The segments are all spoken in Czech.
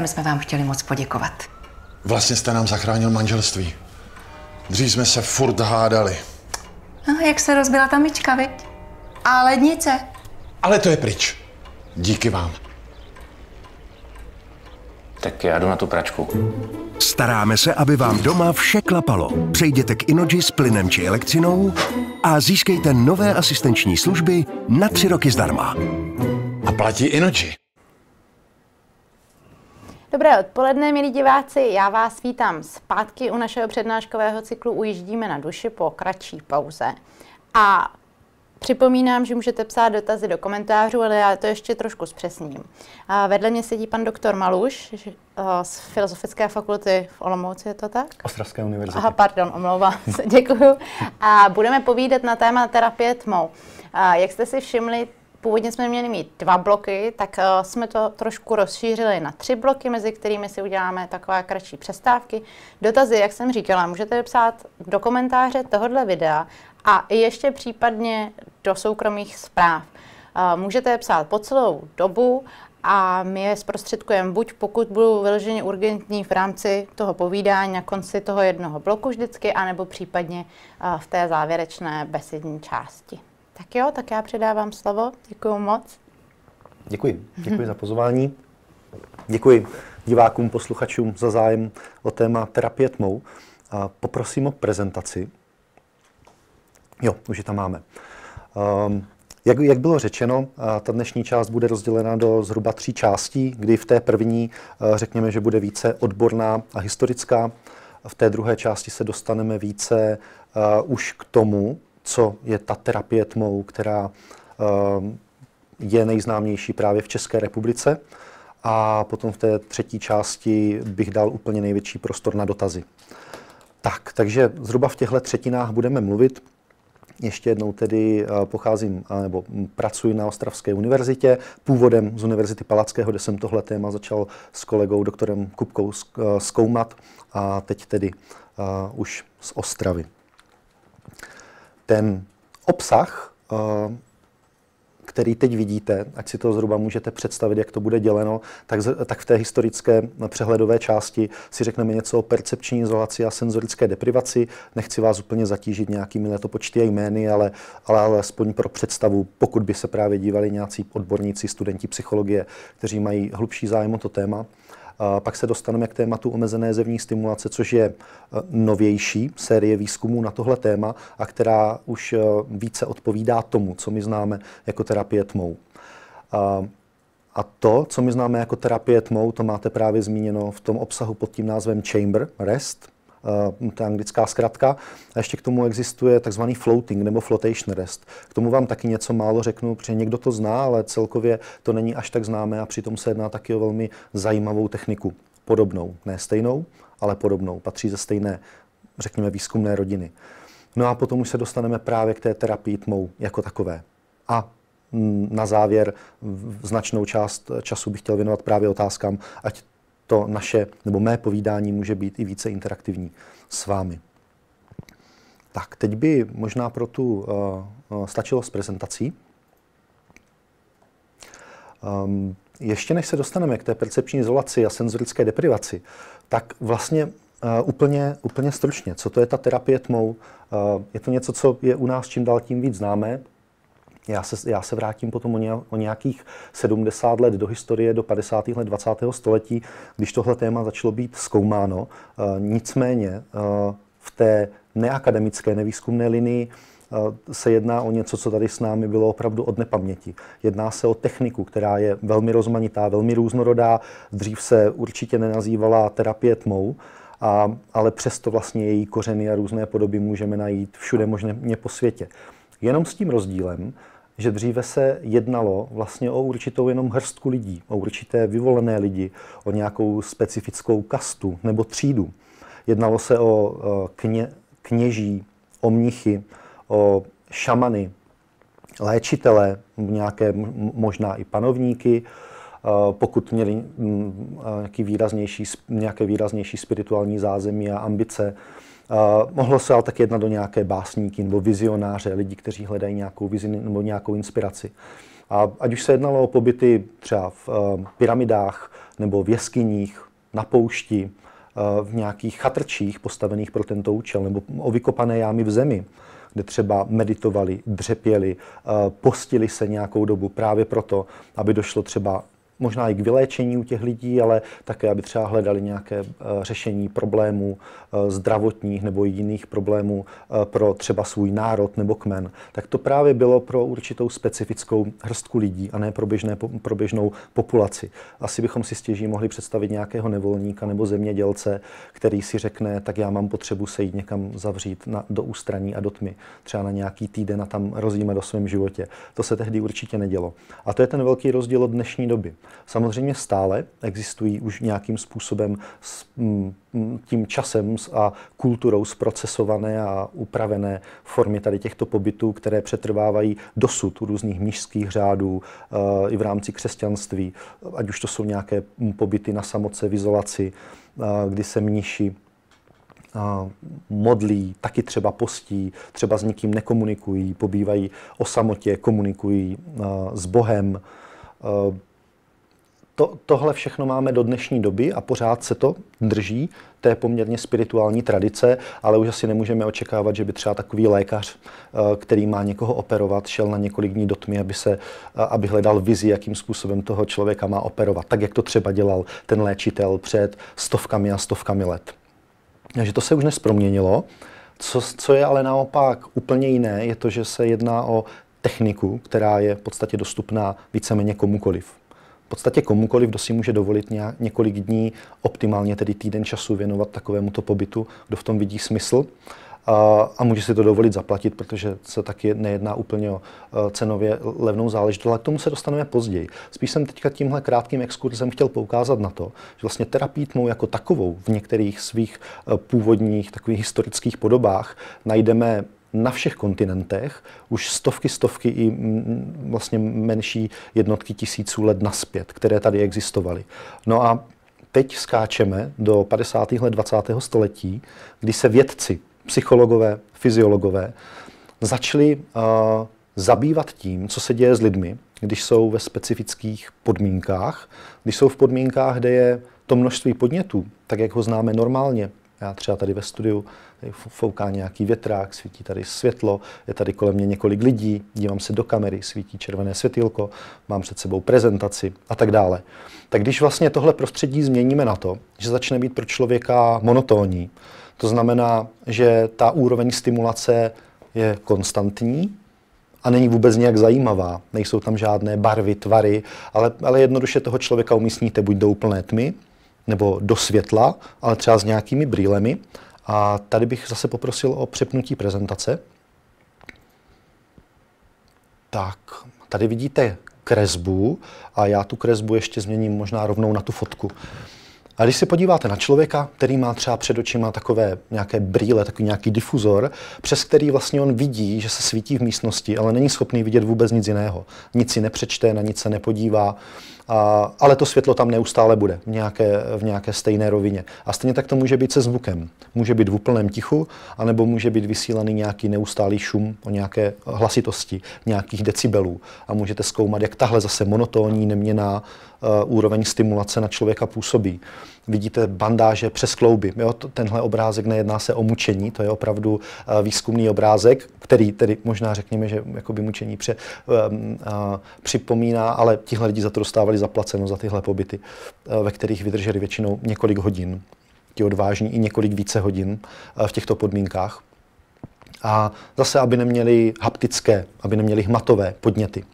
my jsme vám chtěli moc poděkovat. Vlastně jste nám zachránil manželství. Dřív jsme se furt hádali. No, jak se rozbila ta myčka, viď? A lednice. Ale to je pryč. Díky vám. Tak já jdu na tu pračku. Staráme se, aby vám doma vše klapalo. Přejděte k Inoji s plynem či elektřinou a získejte nové asistenční služby na tři roky zdarma. A platí Inoji. Dobré odpoledne, milí diváci. Já vás vítám zpátky u našeho přednáškového cyklu Ujíždíme na duši po kratší pauze. A připomínám, že můžete psát dotazy do komentářů, ale já to ještě trošku zpřesním. A vedle mě sedí pan doktor Maluš eh, z Filozofické fakulty v Olomouci, je to tak? Ostravské univerzity. Aha, pardon, omlouvám se, děkuju. A budeme povídat na téma terapie tmou. A jak jste si všimli, Původně jsme měli mít dva bloky, tak eh, jsme to trošku rozšířili na tři bloky, mezi kterými si uděláme takové kratší přestávky. Dotazy, jak jsem říkala, můžete psát do komentáře tohohle videa a ještě případně do soukromých zpráv. Eh, můžete je psát po celou dobu a my je zprostředkujeme buď pokud budou vyloženě urgentní v rámci toho povídání na konci toho jednoho bloku vždycky, anebo případně eh, v té závěrečné besední části. Tak jo, tak já předávám slovo. Děkuji moc. Děkuji. Děkuji za pozvání. Děkuji divákům, posluchačům za zájem o téma terapie tmou. A poprosím o prezentaci. Jo, už je tam máme. Um, jak, jak bylo řečeno, ta dnešní část bude rozdělena do zhruba tří částí, kdy v té první eh, řekněme, že bude více odborná a historická. V té druhé části se dostaneme více uh, už k tomu, co je ta terapie tmou, která ehm, je nejznámější právě v České republice. A potom v té třetí části bych dal úplně největší prostor na dotazy. Tak, takže zhruba v těchto třetinách budeme mluvit. Ještě jednou tedy eh, pocházím nebo pracuji na Ostravské univerzitě, původem z Univerzity Palackého, kde jsem tohle téma začal s kolegou doktorem Kupkou eh, zkoumat a teď tedy eh, už z Ostravy ten obsah, eh, který teď vidíte, ať si to zhruba můžete představit, jak to bude děleno, tak, tak v té historické přehledové části si řekneme něco o percepční izolaci a senzorické deprivaci. Nechci vás úplně zatížit nějakými letopočty a jmény, ale, ale alespoň pro představu, pokud by se právě dívali nějací odborníci, studenti psychologie, kteří mají hlubší zájem o to téma. Pak se dostaneme k tématu omezené zevní stimulace, což je eh, novější série výzkumů na tohle téma a která už eh, více odpovídá tomu, co my známe jako terapie tmou. A to, co my známe jako terapie tmou, to máte právě zmíněno v tom obsahu pod tím názvem Chamber, REST, Eh, ta anglická zkratka. A ještě k tomu existuje takzvaný floating nebo flotation rest. K tomu vám taky něco málo řeknu, protože někdo to zná, ale celkově to není až tak známé a přitom se jedná taky o velmi zajímavou techniku. Podobnou, ne stejnou, ale podobnou. Patří ze stejné, řekněme, výzkumné rodiny. No a potom už se dostaneme právě k té terapii tmou jako takové. A mm, na závěr značnou část času bych chtěl věnovat právě otázkám, ať to naše nebo mé povídání může být i více interaktivní s vámi. Tak, teď by možná pro tu uh, stačilo s prezentací. Um, ještě než se dostaneme k té percepční izolaci a senzorické deprivaci, tak vlastně uh, úplně, úplně stručně, co to je ta terapie tmou? Uh, je to něco, co je u nás čím dál tím víc známé, já se, já se vrátím potom o, ně, o nějakých 70 let do historie, do 50. let 20. století, když tohle téma začalo být zkoumáno. E, nicméně e, v té neakademické, nevýzkumné linii e, se jedná o něco, co tady s námi bylo opravdu od nepaměti. Jedná se o techniku, která je velmi rozmanitá, velmi různorodá. Dřív se určitě nenazývala terapie tmou, a, ale přesto vlastně její kořeny a různé podoby můžeme najít všude možně po světě. Jenom s tím rozdílem, že dříve se jednalo vlastně o určitou jenom hrstku lidí, o určité vyvolené lidi, o nějakou specifickou kastu nebo třídu. Jednalo se o e, kně, kněží, o mnichy, o šamany, léčitele, nějaké možná i panovníky, e, pokud měli e, nějaký výraznější, nějaké výraznější spirituální zázemí a ambice, Eh, mohlo se ale tak jednat do nějaké básníky nebo vizionáře, lidi, kteří hledají nějakou vizi nebo nějakou inspiraci. A ať už se jednalo o pobyty třeba v eh, pyramidách nebo v jeskyních, na poušti, eh, v nějakých chatrčích postavených pro tento účel, nebo o vykopané jámy v zemi, kde třeba meditovali, dřepěli, postili se nějakou dobu právě proto, aby došlo třeba možná i k vyléčení u těch lidí, ale také, aby třeba hledali nějaké eh, řešení problémů eh, zdravotních nebo jiných problémů eh, pro třeba svůj národ nebo kmen. Tak to právě bylo pro určitou specifickou hrstku lidí a ne pro, běžné, pro běžnou populaci. Asi bychom si stěží mohli představit nějakého nevolníka nebo zemědělce, který si řekne, tak já mám potřebu se jít někam zavřít na, do ústraní a do tmy, třeba na nějaký týden a tam rozjíme do svém životě. To se tehdy určitě nedělo. A to je ten velký rozdíl od dnešní doby. Samozřejmě stále existují už nějakým způsobem s mm, mm, tím časem a kulturou zprocesované a upravené formy tady těchto pobytů, které přetrvávají dosud u různých mnižských řádů e, i v rámci křesťanství, ať už to jsou nějaké mm, pobyty na samoce v izolaci, e, kdy se mniši e, modlí, taky třeba postí, třeba s nikým nekomunikují, pobývají o samotě, komunikují s Bohem to, tohle všechno máme do dnešní doby a pořád se to drží To je poměrně spirituální tradice, ale už asi nemůžeme očekávat, že by třeba takový lékař, eh, který má někoho operovat, šel na několik dní do tmy, aby, se, eh, aby hledal vizi, jakým způsobem toho člověka má operovat, tak jak to třeba dělal ten léčitel před stovkami a stovkami let. Takže to se už nesproměnilo. Co, co je ale naopak úplně jiné, je to, že se jedná o techniku, která je v podstatě dostupná víceméně komukoliv podstatě komukoliv, kdo si může dovolit nějak, několik dní, optimálně tedy týden času věnovat takovému to pobytu, kdo v tom vidí smysl. A, a může si to dovolit zaplatit, protože se taky nejedná úplně o e, cenově levnou záležitost, ale k tomu se dostaneme později. Spíš jsem teďka tímhle krátkým exkurzem chtěl poukázat na to, že vlastně terapii tmou jako takovou v některých svých e, původních takových historických podobách najdeme na všech kontinentech už stovky, stovky i vlastně menší jednotky tisíců let naspět, které tady existovaly. No a teď skáčeme do 50. let 20. století, kdy se vědci, psychologové, fyziologové začali uh, zabývat tím, co se děje s lidmi, když jsou ve specifických podmínkách, když jsou v podmínkách, kde je to množství podnětů, tak jak ho známe normálně, já třeba tady ve studiu tady fouká nějaký větrák, svítí tady světlo, je tady kolem mě několik lidí, dívám se do kamery, svítí červené světilko, mám před sebou prezentaci a tak dále. Tak když vlastně tohle prostředí změníme na to, že začne být pro člověka monotónní, to znamená, že ta úroveň stimulace je konstantní, a není vůbec nějak zajímavá. Nejsou tam žádné barvy, tvary, ale, ale jednoduše toho člověka umístíte buď do úplné tmy, nebo do světla, ale třeba s nějakými brýlemi. A tady bych zase poprosil o přepnutí prezentace. Tak, tady vidíte kresbu a já tu kresbu ještě změním možná rovnou na tu fotku. A když se podíváte na člověka, který má třeba před očima takové nějaké brýle, takový nějaký difuzor, přes který vlastně on vidí, že se svítí v místnosti, ale není schopný vidět vůbec nic jiného. Nic si nepřečte, na nic se nepodívá, a, ale to světlo tam neustále bude v nějaké, v nějaké stejné rovině. A stejně tak to může být se zvukem. Může být v úplném tichu, anebo může být vysílaný nějaký neustálý šum o nějaké hlasitosti, nějakých decibelů. A můžete zkoumat, jak tahle zase monotónní, neměná Eh, úroveň stimulace na člověka působí. Vidíte bandáže přes klouby. Jo? Tenhle obrázek nejedná se o mučení, to je opravdu eh, výzkumný obrázek, který tedy možná řekněme, že jakoby mučení pře, um, a, připomíná, ale tihle lidi za to dostávali zaplaceno, za tyhle pobyty, eh, ve kterých vydrželi většinou několik hodin. Ti odvážní i několik více hodin v těchto podmínkách. A zase, aby neměli haptické, aby neměli hmatové podněty.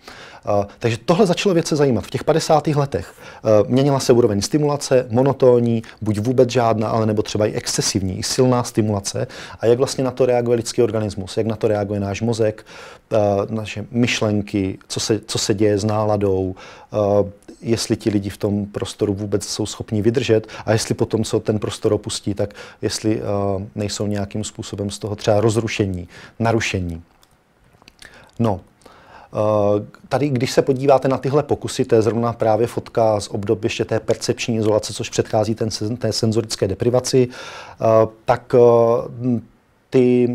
Eh, takže tohle začalo věce zajímat v těch 50. letech. Eh, měnila se úroveň stimulace, monotónní, buď vůbec žádná, ale nebo třeba i excesivní, i silná stimulace. A jak vlastně na to reaguje lidský organismus, jak na to reaguje náš mozek, eh, naše myšlenky, co se, co se děje s náladou, jestli ti lidi v tom prostoru vůbec jsou schopni vydržet a jestli potom, co ten prostor opustí, tak jestli nejsou nějakým způsobem z toho třeba rozrušení, narušení. No, Eh, tady, když se podíváte na tyhle pokusy, to je zrovna právě fotka z období ještě té percepční izolace, což předchází ten, té senzorické deprivaci, eh, tak eh, ty,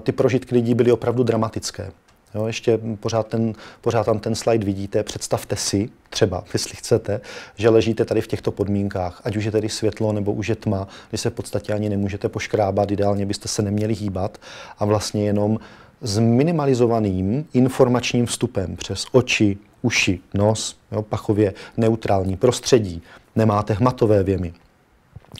ty prožitky lidí byly opravdu dramatické. Jo, ještě pořád, ten, pořád tam ten slide vidíte. Představte si, třeba, jestli chcete, že ležíte tady v těchto podmínkách, ať už je tady světlo nebo už je tma, kdy se v podstatě ani nemůžete poškrábat, ideálně byste se neměli hýbat a vlastně jenom uh, s minimalizovaným informačním vstupem přes oči, uši, nos, jo, pachově neutrální prostředí, nemáte hmatové věmy,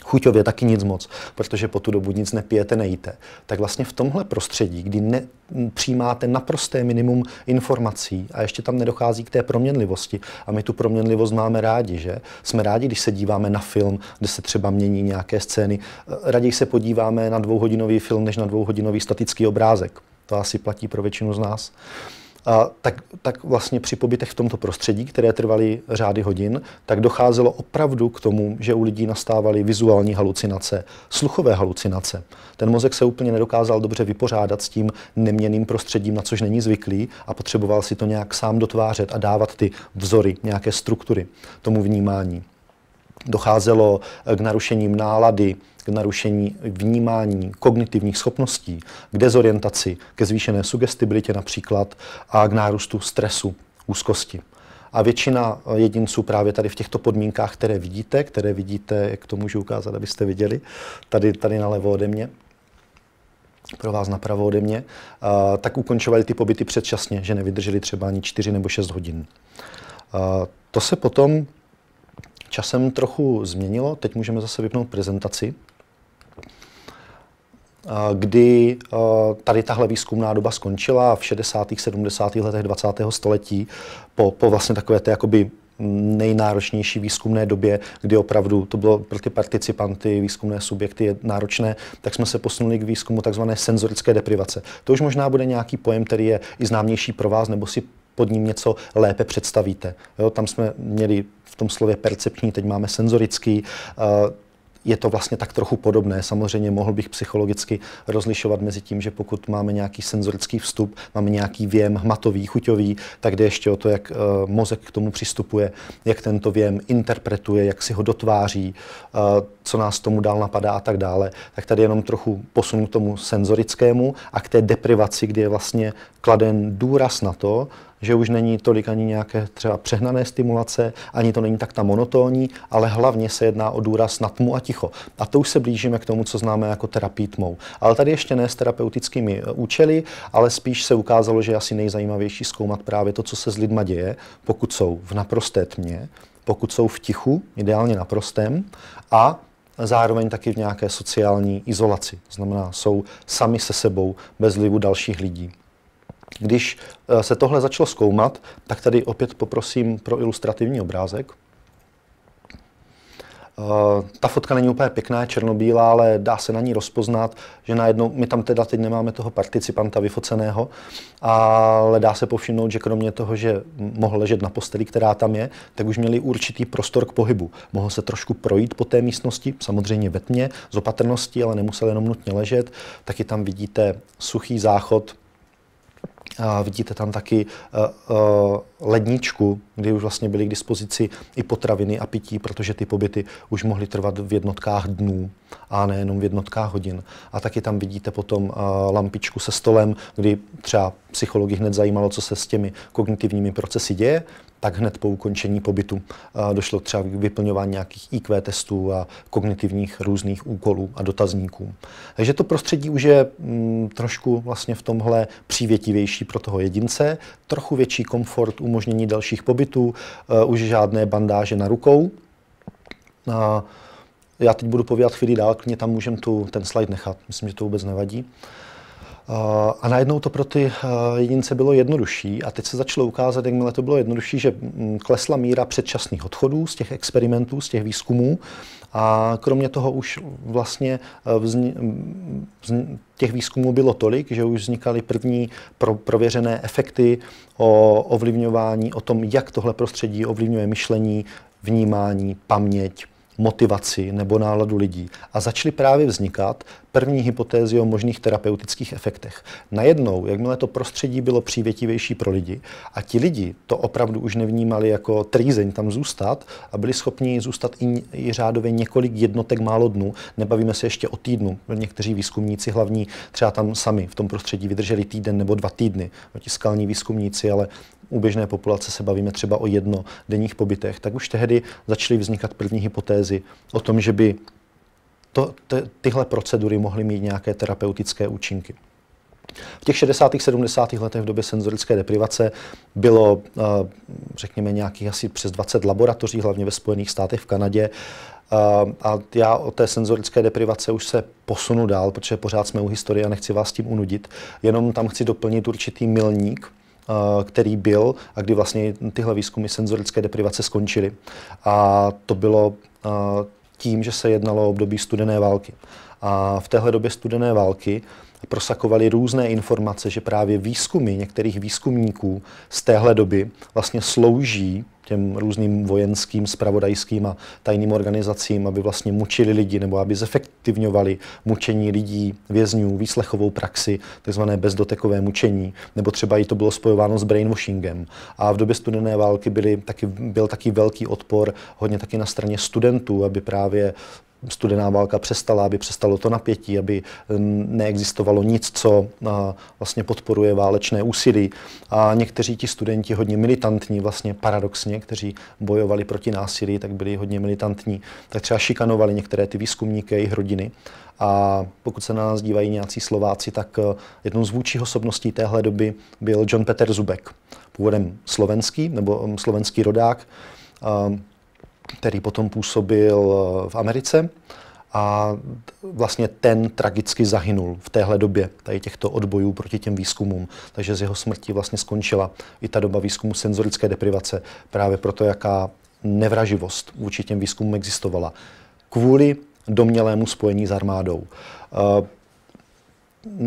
chuťově taky nic moc, protože po tu dobu nic nepijete, nejíte, tak vlastně v tomhle prostředí, kdy ne, přijímáte naprosté minimum informací a ještě tam nedochází k té proměnlivosti a my tu proměnlivost máme rádi, že? Jsme rádi, když se díváme na film, kde se třeba mění nějaké scény. Raději se podíváme na dvouhodinový film, než na dvouhodinový statický obrázek to asi platí pro většinu z nás, a tak, tak vlastně při pobytech v tomto prostředí, které trvaly řády hodin, tak docházelo opravdu k tomu, že u lidí nastávaly vizuální halucinace, sluchové halucinace. Ten mozek se úplně nedokázal dobře vypořádat s tím neměným prostředím, na což není zvyklý a potřeboval si to nějak sám dotvářet a dávat ty vzory, nějaké struktury tomu vnímání. Docházelo k narušením nálady, k narušení vnímání kognitivních schopností, k dezorientaci, ke zvýšené sugestibilitě například a k nárůstu stresu, úzkosti. A většina jedinců právě tady v těchto podmínkách, které vidíte, které vidíte, jak to můžu ukázat, abyste viděli, tady, tady nalevo ode mě, pro vás napravo ode mě, a, tak ukončovali ty pobyty předčasně, že nevydrželi třeba ani 4 nebo 6 hodin. A, to se potom časem trochu změnilo, teď můžeme zase vypnout prezentaci kdy tady tahle výzkumná doba skončila v 60. 70. letech 20. století po, po vlastně takové té jakoby nejnáročnější výzkumné době, kdy opravdu to bylo pro ty participanty, výzkumné subjekty náročné, tak jsme se posunuli k výzkumu tzv. senzorické deprivace. To už možná bude nějaký pojem, který je i známější pro vás, nebo si pod ním něco lépe představíte. Jo, tam jsme měli v tom slově percepční, teď máme senzorický. Uh, je to vlastně tak trochu podobné. Samozřejmě mohl bych psychologicky rozlišovat mezi tím, že pokud máme nějaký senzorický vstup, máme nějaký věm hmatový, chuťový, tak jde ještě o to, jak uh, mozek k tomu přistupuje, jak tento věm interpretuje, jak si ho dotváří, uh, co nás tomu dál napadá a tak dále. Tak tady jenom trochu posunu k tomu senzorickému a k té deprivaci, kdy je vlastně kladen důraz na to, že už není tolik ani nějaké třeba přehnané stimulace, ani to není tak ta monotónní, ale hlavně se jedná o důraz na tmu a ticho. A to už se blížíme k tomu, co známe jako terapii tmou. Ale tady ještě ne s terapeutickými e, účely, ale spíš se ukázalo, že je asi nejzajímavější zkoumat právě to, co se s lidma děje, pokud jsou v naprosté tmě, pokud jsou v tichu, ideálně na prostém, a zároveň taky v nějaké sociální izolaci. Znamená, jsou sami se sebou, bez vlivu dalších lidí. Když eh, se tohle začalo zkoumat, tak tady opět poprosím pro ilustrativní obrázek. Uh, ta fotka není úplně pěkná, je černobílá, ale dá se na ní rozpoznat, že najednou, my tam teda teď nemáme toho participanta vyfoceného, ale dá se povšimnout, že kromě toho, že mohl ležet na posteli, která tam je, tak už měli určitý prostor k pohybu. Mohl se trošku projít po té místnosti, samozřejmě ve tmě, z opatrnosti, ale nemusel jenom nutně ležet. Taky tam vidíte suchý záchod, Vidíte tam taky eh, eh, ledničku, kde už vlastně byly k dispozici i potraviny a pití, protože ty pobyty už mohly trvat v jednotkách dnů a nejenom v jednotkách hodin. A taky tam vidíte potom lampičku se stolem, kdy třeba psychologi hned zajímalo, co se s těmi kognitivními procesy děje, tak hned po ukončení pobytu došlo třeba k vyplňování nějakých IQ testů a kognitivních různých úkolů a dotazníků. Takže to prostředí už je mm, trošku vlastně v tomhle přívětivější pro toho jedince, trochu větší komfort umožnění dalších pobytů, uh, už žádné bandáže na rukou. Uh, já teď budu povídat chvíli dál, klidně tam můžem tu, ten slide nechat, myslím, že to vůbec nevadí. Eh, a najednou to pro ty eh, jedince bylo jednodušší a teď se začalo ukázat, jakmile to bylo jednodušší, že mm, klesla míra předčasných odchodů z těch experimentů, z těch výzkumů a kromě toho už vlastně eh, z těch výzkumů bylo tolik, že už vznikaly první pro, prověřené efekty o ovlivňování, o tom, jak tohle prostředí ovlivňuje myšlení, vnímání, paměť, motivaci nebo náladu lidí. A začaly právě vznikat první hypotézy o možných terapeutických efektech. Najednou, jakmile to prostředí bylo přívětivější pro lidi a ti lidi to opravdu už nevnímali jako trýzeň tam zůstat a byli schopni zůstat i, i řádově několik jednotek málo dnů, nebavíme se ještě o týdnu. Někteří výzkumníci hlavní třeba tam sami v tom prostředí vydrželi týden nebo dva týdny, no, ti skalní výzkumníci, ale u běžné populace se bavíme třeba o jedno denních pobytech, tak už tehdy začaly vznikat první hypotézy o tom, že by to, te, tyhle procedury mohly mít nějaké terapeutické účinky. V těch 60. 70. letech v době senzorické deprivace bylo, eh, řekněme, nějakých asi přes 20 laboratoří, hlavně ve Spojených státech, v Kanadě. Eh, a já o té senzorické deprivace už se posunu dál, protože pořád jsme u historie a nechci vás tím unudit. Jenom tam chci doplnit určitý milník, eh, který byl a kdy vlastně tyhle výzkumy senzorické deprivace skončily. A to bylo tím, že se jednalo o období studené války. A v téhle době studené války prosakovaly různé informace, že právě výzkumy některých výzkumníků z téhle doby vlastně slouží těm různým vojenským, spravodajským a tajným organizacím, aby vlastně mučili lidi nebo aby zefektivňovali mučení lidí, vězňů, výslechovou praxi, takzvané bezdotekové mučení, nebo třeba i to bylo spojováno s brainwashingem. A v době studené války byly taky, byl taky velký odpor hodně taky na straně studentů, aby právě studená válka přestala, aby přestalo to napětí, aby mm, neexistovalo nic, co vlastně podporuje válečné úsilí. A někteří ti studenti hodně militantní, vlastně paradoxně, kteří bojovali proti násilí, tak byli hodně militantní, tak třeba šikanovali některé ty výzkumníky, jejich rodiny. A pokud se na nás dívají nějací Slováci, tak e, jednou z vůči osobností téhle doby byl John Peter Zubek, původem slovenský nebo mm, slovenský rodák který potom působil eh, v Americe a vlastně ten tragicky zahynul v téhle době tady těchto odbojů proti těm výzkumům. Takže z jeho smrti vlastně skončila i ta doba výzkumu senzorické deprivace právě proto, jaká nevraživost vůči těm výzkumům existovala. Kvůli domnělému spojení s armádou. Eh,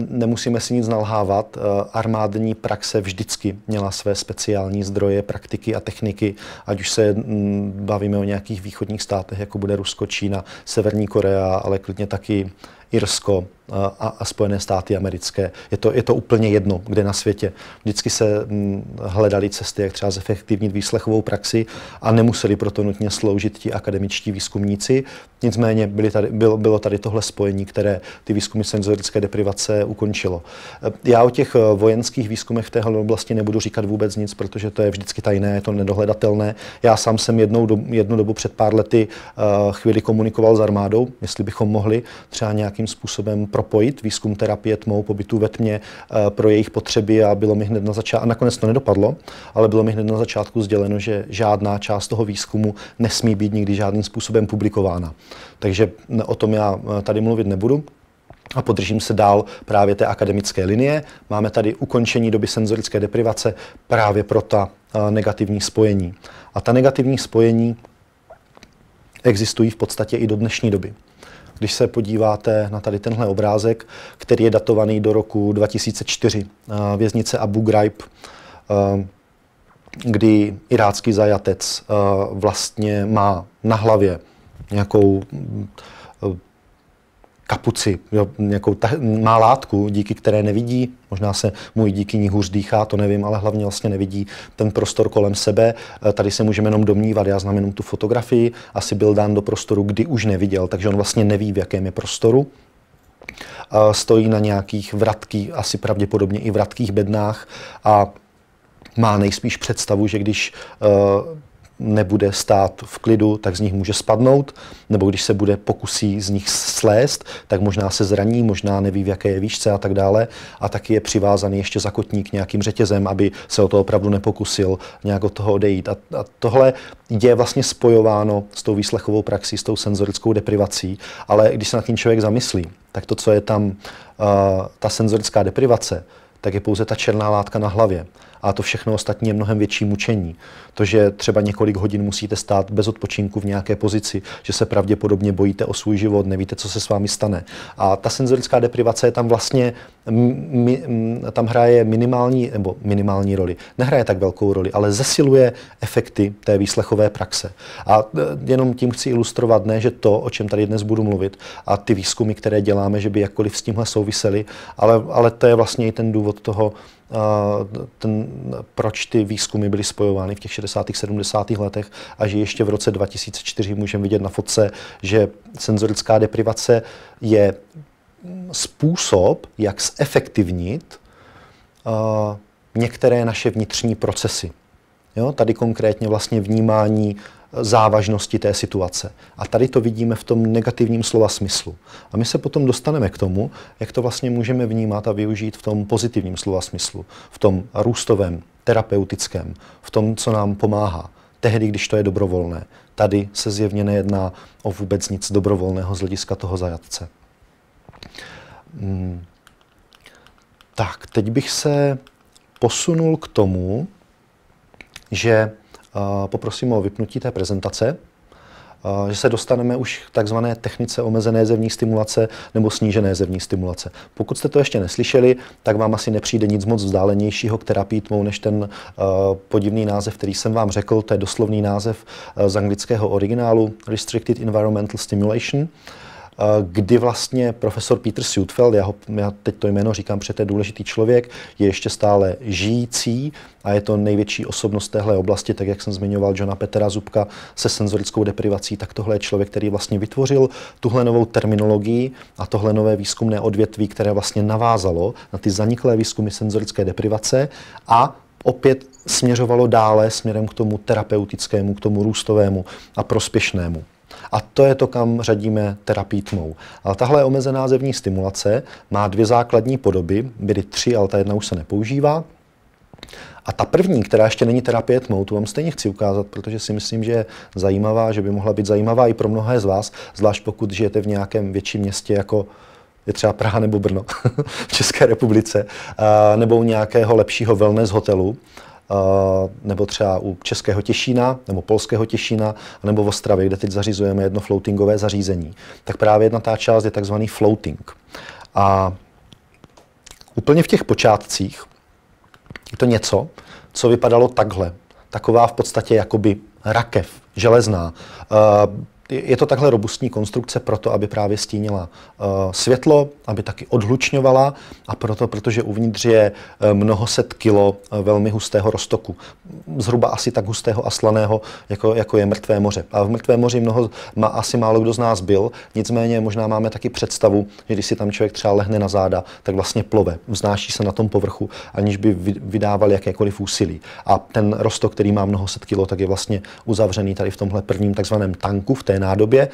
nemusíme si nic nalhávat. Eh, armádní praxe vždycky měla své speciální zdroje, praktiky a techniky, ať už se mm, bavíme o nějakých východních státech, jako bude Rusko, Čína, Severní Korea, ale klidně taky Irsko a, a Spojené státy americké. Je to, je to úplně jedno, kde na světě. Vždycky se hm, hledali cesty, jak třeba zefektivnit výslechovou praxi a nemuseli proto nutně sloužit ti akademičtí výzkumníci. Nicméně byly tady, bylo, bylo tady tohle spojení, které ty výzkumy senzorické deprivace ukončilo. E, já o těch e, vojenských výzkumech v téhle oblasti nebudu říkat vůbec nic, protože to je vždycky tajné, je to nedohledatelné. Já sám jsem jednou do, jednu dobu před pár lety uh, chvíli komunikoval s armádou, jestli bychom mohli třeba nějaký nějakým způsobem propojit výzkum terapie tmou pobytu ve tmě eh, pro jejich potřeby a bylo mi hned na začátku, a nakonec to nedopadlo, ale bylo mi hned na začátku sděleno, že žádná část toho výzkumu nesmí být nikdy žádným způsobem publikována. Takže o tom já eh, tady mluvit nebudu, a podržím se dál právě té akademické linie. Máme tady ukončení doby senzorické deprivace právě pro ta eh, negativní spojení. A ta negativní spojení existují v podstatě i do dnešní doby. Když se podíváte na tady tenhle obrázek, který je datovaný do roku 2004, eh, věznice Abu Ghraib, eh, kdy irácký zajatec eh, vlastně má na hlavě nějakou mm, kapuci, jo, nějakou ta, má látku, díky které nevidí, možná se můj díky ní hůř dýchá, to nevím, ale hlavně vlastně nevidí ten prostor kolem sebe. Eh, tady se můžeme jenom domnívat, já znám jenom tu fotografii, asi byl dán do prostoru, kdy už neviděl, takže on vlastně neví, v jakém je prostoru. Eh, stojí na nějakých vratkých, asi pravděpodobně i vratkých bednách a má nejspíš představu, že když eh, nebude stát v klidu, tak z nich může spadnout, nebo když se bude pokusí z nich slést, tak možná se zraní, možná neví, v jaké je výšce a tak dále. A taky je přivázaný ještě zakotník nějakým řetězem, aby se o to opravdu nepokusil nějak od toho odejít. A, a tohle je vlastně spojováno s tou výslechovou praxí, s tou senzorickou deprivací, ale když se nad tím člověk zamyslí, tak to, co je tam uh, ta senzorická deprivace, tak je pouze ta černá látka na hlavě. A to všechno ostatní je mnohem větší mučení. To, že třeba několik hodin musíte stát bez odpočinku v nějaké pozici, že se pravděpodobně bojíte o svůj život, nevíte, co se s vámi stane. A ta senzorická deprivace je tam vlastně, mi, tam hraje minimální, nebo minimální roli. Nehraje tak velkou roli, ale zesiluje efekty té výslechové praxe. A e, jenom tím chci ilustrovat, ne, že to, o čem tady dnes budu mluvit, a ty výzkumy, které děláme, že by jakkoliv s tímhle souvisely, ale, ale to je vlastně i ten důvod toho, ten, proč ty výzkumy byly spojovány v těch 60. 70. letech a že ještě v roce 2004 můžeme vidět na fotce, že senzorická deprivace je způsob, jak zefektivnit některé naše vnitřní procesy. Jo, tady konkrétně vlastně vnímání závažnosti té situace. A tady to vidíme v tom negativním slova smyslu. A my se potom dostaneme k tomu, jak to vlastně můžeme vnímat a využít v tom pozitivním slova smyslu, v tom růstovém, terapeutickém, v tom, co nám pomáhá. Tehdy, když to je dobrovolné. Tady se zjevně nejedná o vůbec nic dobrovolného z hlediska toho zajatce. Hmm. Tak, teď bych se posunul k tomu, že poprosím o vypnutí té prezentace, že se dostaneme už k takzvané technice omezené zevní stimulace nebo snížené zevní stimulace. Pokud jste to ještě neslyšeli, tak vám asi nepřijde nic moc vzdálenějšího k terapii tmou než ten eh, podivný název, který jsem vám řekl. To je doslovný název eh, z anglického originálu Restricted Environmental Stimulation. Eh, kdy vlastně profesor Peter Sudfeld, já, ho, já teď to jméno říkám, protože to je důležitý člověk, je ještě stále žijící a je to největší osobnost téhle oblasti, tak jak jsem zmiňoval Johna Petera Zubka se senzorickou deprivací, tak tohle je člověk, který vlastně vytvořil tuhle novou terminologii a tohle nové výzkumné odvětví, které vlastně navázalo na ty zaniklé výzkumy senzorické deprivace a opět směřovalo dále směrem k tomu terapeutickému, k tomu růstovému a prospěšnému. A to je to, kam řadíme terapii tmou. Ale tahle omezená zevní stimulace má dvě základní podoby, byly tři, ale ta jedna už se nepoužívá. A ta první, která ještě není terapie tmou, tu vám stejně chci ukázat, protože si myslím, že je zajímavá, že by mohla být zajímavá i pro mnohé z vás, zvlášť pokud žijete v nějakém větším městě jako je třeba Praha nebo Brno v České republice, nebo u nějakého lepšího wellness hotelu, Eh, nebo třeba u Českého Těšína, nebo Polského Těšína, nebo v Ostravě, kde teď zařizujeme jedno floatingové zařízení, tak právě jedna ta část je takzvaný floating. A úplně v těch počátcích je to něco, co vypadalo takhle. Taková v podstatě jakoby rakev, železná. Eh, je to takhle robustní konstrukce proto, aby právě stínila eh, světlo, aby taky odhlučňovala a proto, protože uvnitř je eh, mnoho set kilo eh, velmi hustého roztoku. Zhruba asi tak hustého a slaného, jako, jako je mrtvé moře. A v mrtvé moři mnoho, má, asi málo kdo z nás byl, nicméně možná máme taky představu, že když si tam člověk třeba lehne na záda, tak vlastně plove, vznáší se na tom povrchu, aniž by vydával jakékoliv úsilí. A ten roztok, který má mnoho set kilo, tak je vlastně uzavřený tady v tomhle prvním takzvaném tanku, v té nádobě,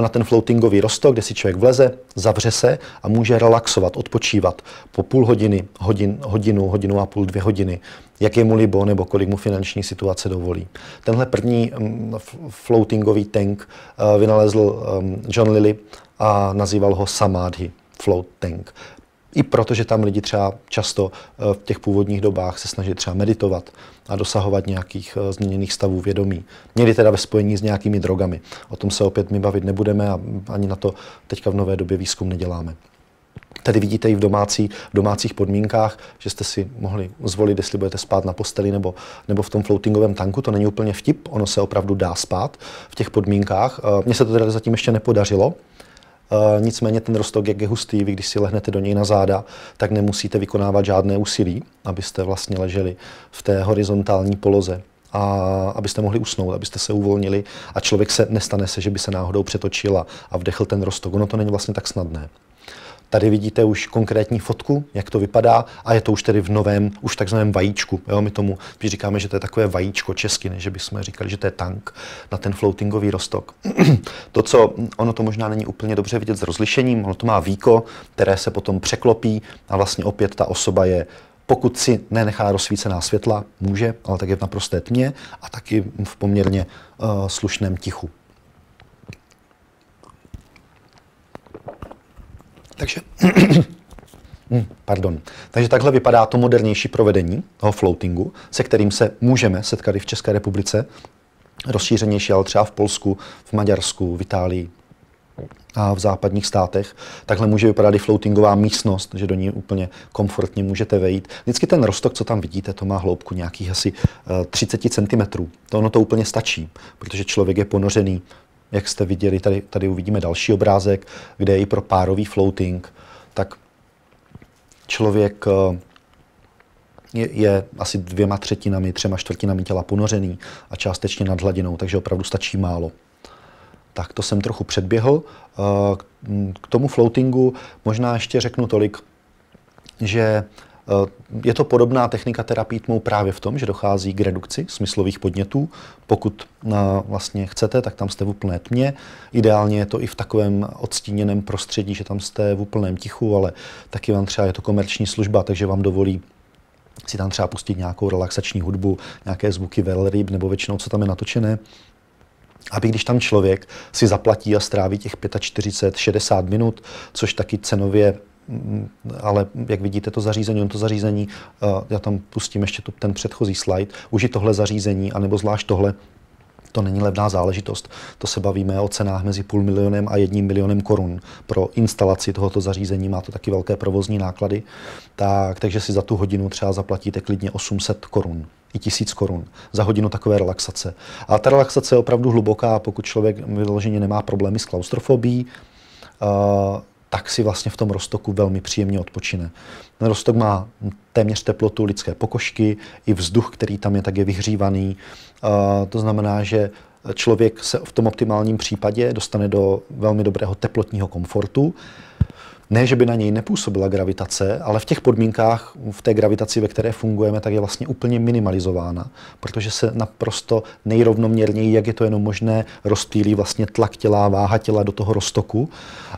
na ten floatingový rostok, kde si člověk vleze, zavře se a může relaxovat, odpočívat po půl hodiny, hodin, hodinu, hodinu a půl, dvě hodiny, jak je mu libo nebo kolik mu finanční situace dovolí. Tenhle první mm, floatingový tank eh, vynalezl mm, John Lilly a nazýval ho Samadhi float tank. I protože tam lidi třeba často eh, v těch původních dobách se snaží třeba meditovat a dosahovat nějakých eh, změněných stavů vědomí. Měli teda ve spojení s nějakými drogami. O tom se opět my bavit nebudeme a ani na to teďka v nové době výzkum neděláme. Tady vidíte i v, domácí, v domácích podmínkách, že jste si mohli zvolit, jestli budete spát na posteli nebo, nebo v tom floatingovém tanku. To není úplně vtip, ono se opravdu dá spát v těch podmínkách. Eh, mně se to teda zatím ještě nepodařilo, Eh, nicméně ten rostok, jak je hustý, vy když si lehnete do něj na záda, tak nemusíte vykonávat žádné úsilí, abyste vlastně leželi v té horizontální poloze a abyste mohli usnout, abyste se uvolnili a člověk se nestane se, že by se náhodou přetočila a vdechl ten rostok. Ono to není vlastně tak snadné. Tady vidíte už konkrétní fotku, jak to vypadá a je to už tedy v novém, už takzvaném vajíčku. Jo, my tomu my říkáme, že to je takové vajíčko česky, než bychom říkali, že to je tank na ten floatingový rostok. to, co ono to možná není úplně dobře vidět s rozlišením, ono to má víko, které se potom překlopí a vlastně opět ta osoba je pokud si nenechá rozsvícená světla, může, ale tak je v naprosté tmě a taky v poměrně uh, slušném tichu. Takže, hmm, pardon. Takže takhle vypadá to modernější provedení toho floatingu, se kterým se můžeme setkat i v České republice, rozšířenější, ale třeba v Polsku, v Maďarsku, v Itálii a v západních státech. Takhle může vypadat i floatingová místnost, že do ní úplně komfortně můžete vejít. Vždycky ten rostok, co tam vidíte, to má hloubku nějakých asi 30 eh, cm. To ono to úplně stačí, protože člověk je ponořený jak jste viděli, tady, tady uvidíme další obrázek, kde je i pro párový floating, tak člověk eh, je, je asi dvěma třetinami, třema čtvrtinami těla ponořený a částečně nad hladinou, takže opravdu stačí málo. Tak to jsem trochu předběhl. Eh, hm, k tomu floatingu možná ještě řeknu tolik, že Eh, je to podobná technika terapii tmou právě v tom, že dochází k redukci smyslových podnětů. Pokud eh, vlastně chcete, tak tam jste v úplné tmě. Ideálně je to i v takovém odstíněném prostředí, že tam jste v úplném tichu, ale taky vám třeba je to komerční služba, takže vám dovolí si tam třeba pustit nějakou relaxační hudbu, nějaké zvuky velryb nebo většinou, co tam je natočené aby když tam člověk si zaplatí a stráví těch 45-60 minut, což taky cenově ale jak vidíte to zařízení, on to zařízení, eh, já tam pustím ještě tu, ten předchozí slide, už i tohle zařízení, anebo zvlášť tohle, to není levná záležitost. To se bavíme o cenách mezi půl milionem a jedním milionem korun. Pro instalaci tohoto zařízení má to taky velké provozní náklady, tak, takže si za tu hodinu třeba zaplatíte klidně 800 korun i tisíc korun za hodinu takové relaxace. A ta relaxace je opravdu hluboká, pokud člověk vyloženě nemá problémy s klaustrofobí, eh, tak si vlastně v tom roztoku velmi příjemně odpočine. Ten roztok má téměř teplotu lidské pokožky, i vzduch, který tam je, tak je vyhřívaný. To znamená, že člověk se v tom optimálním případě dostane do velmi dobrého teplotního komfortu, ne, že by na něj nepůsobila gravitace, ale v těch podmínkách, v té gravitaci, ve které fungujeme, tak je vlastně úplně minimalizována, protože se naprosto nejrovnoměrněji, jak je to jenom možné, rozptýlí vlastně tlak těla, váha těla do toho roztoku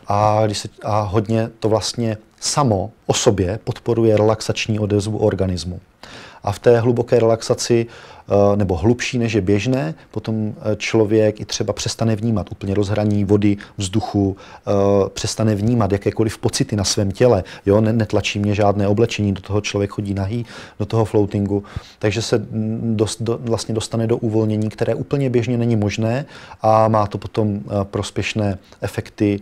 a, když se, a hodně to vlastně samo o sobě podporuje relaxační odezvu organismu. A v té hluboké relaxaci, eh, nebo hlubší než je běžné, potom eh, člověk i třeba přestane vnímat úplně rozhraní vody, vzduchu, eh, přestane vnímat jakékoliv pocity na svém těle. Jo, netlačí mě žádné oblečení, do toho člověk chodí nahý, do toho floatingu, takže se mm, dost, do, vlastně dostane do uvolnění, které úplně běžně není možné a má to potom prospěšné efekty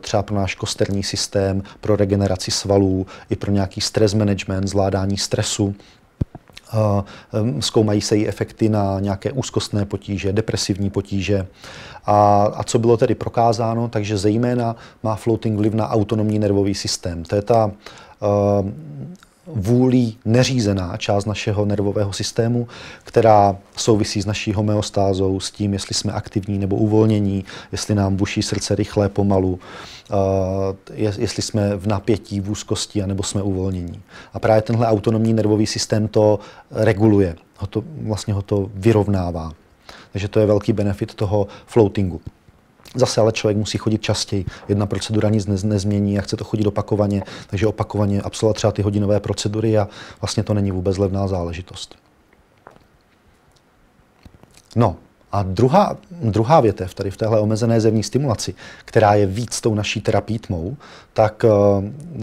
třeba pro náš kosterní systém, pro regeneraci svalů, i pro nějaký stres management, zvládání stresu zkoumají se i efekty na nějaké úzkostné potíže, depresivní potíže. A, a co bylo tedy prokázáno, takže zejména má floating vliv na autonomní nervový systém. To je ta vůlí neřízená část našeho nervového systému, která souvisí s naší homeostázou, s tím, jestli jsme aktivní nebo uvolnění, jestli nám buší srdce rychle, pomalu, eh, jestli jsme v napětí, v úzkosti, anebo jsme uvolnění. A právě tenhle autonomní nervový systém to reguluje, ho to, vlastně ho to vyrovnává. Takže to je velký benefit toho floatingu. Zase ale člověk musí chodit častěji. Jedna procedura nic nez, nezmění a chce to chodit opakovaně, takže opakovaně absolvovat třeba ty hodinové procedury a vlastně to není vůbec levná záležitost. No, a druhá, druhá větev tady v téhle omezené zevní stimulaci, která je víc tou naší terapii tmou, tak eh, eh,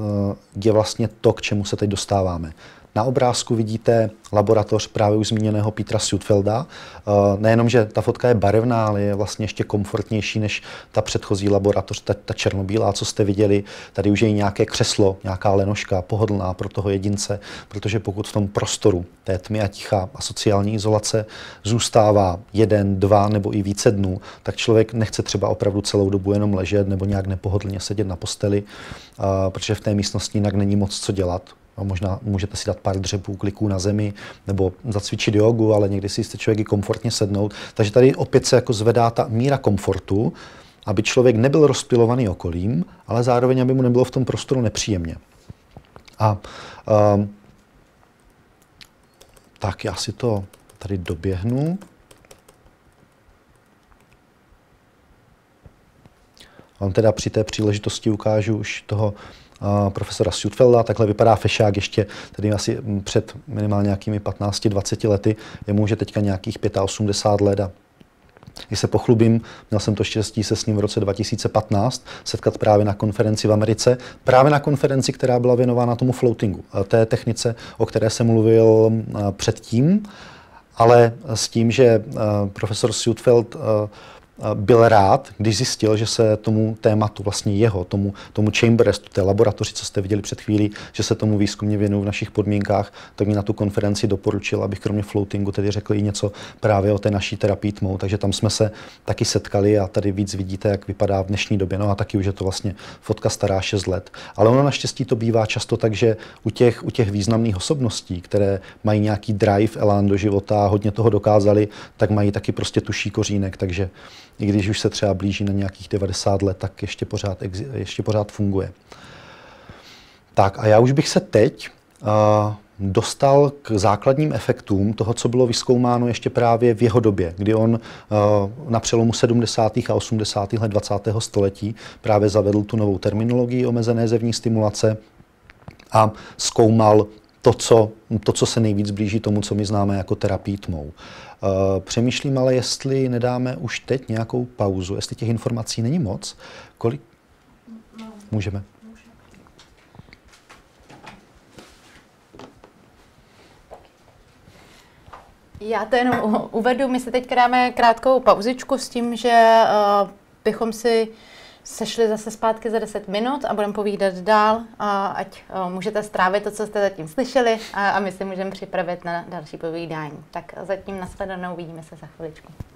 je vlastně to, k čemu se teď dostáváme. Na obrázku vidíte laboratoř právě už zmíněného Petra Sudfelda. Eh, nejenom, že ta fotka je barevná, ale je vlastně ještě komfortnější než ta předchozí laboratoř, ta, ta černobílá, co jste viděli. Tady už je nějaké křeslo, nějaká lenoška, pohodlná pro toho jedince, protože pokud v tom prostoru té tmy a ticha a sociální izolace zůstává jeden, dva nebo i více dnů, tak člověk nechce třeba opravdu celou dobu jenom ležet nebo nějak nepohodlně sedět na posteli, eh, protože v té místnosti jinak není moc co dělat a možná můžete si dát pár dřepů kliků na zemi nebo zacvičit jogu, ale někdy si chce člověk i komfortně sednout. Takže tady opět se jako zvedá ta míra komfortu, aby člověk nebyl rozpilovaný okolím, ale zároveň, aby mu nebylo v tom prostoru nepříjemně. A um, tak já si to tady doběhnu. On teda při té příležitosti ukážu už toho profesora Sutfelda, takhle vypadá fešák ještě tedy asi mm, před minimálně nějakými 15-20 lety, je mu že teďka nějakých 85 let a když se pochlubím, měl jsem to štěstí se s ním v roce 2015 setkat právě na konferenci v Americe, právě na konferenci, která byla věnována tomu floatingu, té technice, o které jsem mluvil předtím, ale s tím, že profesor Sutfeld byl rád, když zjistil, že se tomu tématu, vlastně jeho, tomu, tomu Chambers, té laboratoři, co jste viděli před chvílí, že se tomu výzkumně věnují v našich podmínkách, tak mi na tu konferenci doporučil, abych kromě floatingu tedy řekl i něco právě o té naší terapii tmou. Takže tam jsme se taky setkali a tady víc vidíte, jak vypadá v dnešní době. No a taky už je to vlastně fotka stará 6 let. Ale ono naštěstí to bývá často tak, že u těch, u těch významných osobností, které mají nějaký drive, elán do života, hodně toho dokázali, tak mají taky prostě tuší kořínek. Takže i když už se třeba blíží na nějakých 90 let, tak ještě pořád, ještě pořád funguje. Tak a já už bych se teď uh, dostal k základním efektům toho, co bylo vyskoumáno ještě právě v jeho době, kdy on uh, na přelomu 70. a 80. let 20. století právě zavedl tu novou terminologii omezené zevní stimulace a zkoumal to co, to, co se nejvíc blíží tomu, co my známe jako terapii tmou. Eh, přemýšlím ale, jestli nedáme už teď nějakou pauzu, jestli těch informací není moc. Kolik? Můžeme. Já to jenom uvedu. My se teď dáme krátkou pauzičku s tím, že eh, bychom si sešli zase zpátky za 10 minut a budeme povídat dál, ať eh, můžete strávit to, co jste zatím slyšeli a my si můžeme připravit na další povídání. Tak zatím nasledanou, uvidíme se za chviličku.